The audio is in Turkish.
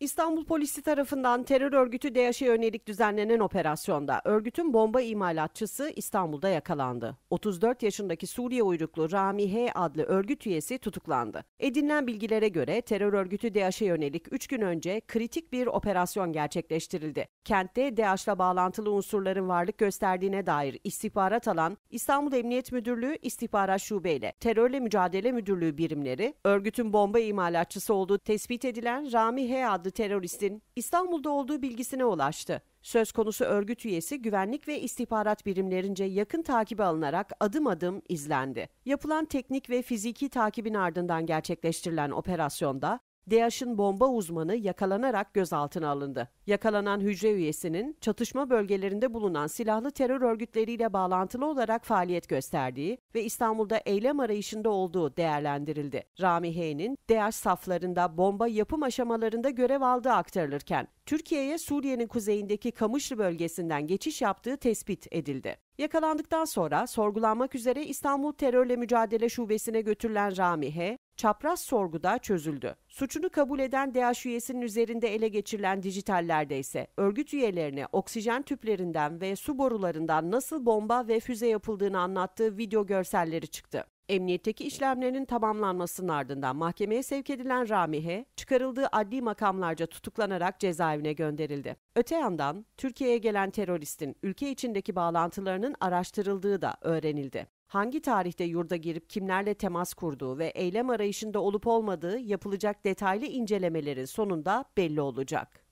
İstanbul polisi tarafından terör örgütü DAEŞ'e yönelik düzenlenen operasyonda örgütün bomba imalatçısı İstanbul'da yakalandı. 34 yaşındaki Suriye uyruklu Rami H adlı örgüt üyesi tutuklandı. Edinilen bilgilere göre terör örgütü DAEŞ'e yönelik 3 gün önce kritik bir operasyon gerçekleştirildi. Kentte DAEŞ'la bağlantılı unsurların varlık gösterdiğine dair istihbarat alan İstanbul Emniyet Müdürlüğü İstihbarat Şube ile Terörle Mücadele Müdürlüğü birimleri örgütün bomba imalatçısı olduğu tespit edilen Rami H adlı adlı teröristin İstanbul'da olduğu bilgisine ulaştı. Söz konusu örgüt üyesi güvenlik ve istihbarat birimlerince yakın takibi alınarak adım adım izlendi. Yapılan teknik ve fiziki takibin ardından gerçekleştirilen operasyonda DAEŞ'in bomba uzmanı yakalanarak gözaltına alındı. Yakalanan hücre üyesinin çatışma bölgelerinde bulunan silahlı terör örgütleriyle bağlantılı olarak faaliyet gösterdiği ve İstanbul'da eylem arayışında olduğu değerlendirildi. Rami H'nin DAEŞ saflarında bomba yapım aşamalarında görev aldığı aktarılırken Türkiye'ye Suriye'nin kuzeyindeki Kamışlı bölgesinden geçiş yaptığı tespit edildi. Yakalandıktan sonra sorgulanmak üzere İstanbul Terörle Mücadele Şubesi'ne götürülen Ramihe, çapraz sorguda çözüldü. Suçunu kabul eden DAEŞ üyesinin üzerinde ele geçirilen dijitallerde ise örgüt üyelerine oksijen tüplerinden ve su borularından nasıl bomba ve füze yapıldığını anlattığı video görselleri çıktı. Emniyetteki işlemlerinin tamamlanmasının ardından mahkemeye sevk edilen Ramihe, çıkarıldığı adli makamlarca tutuklanarak cezaevine gönderildi. Öte yandan Türkiye'ye gelen teröristin ülke içindeki bağlantılarının araştırıldığı da öğrenildi. Hangi tarihte yurda girip kimlerle temas kurduğu ve eylem arayışında olup olmadığı yapılacak detaylı incelemelerin sonunda belli olacak.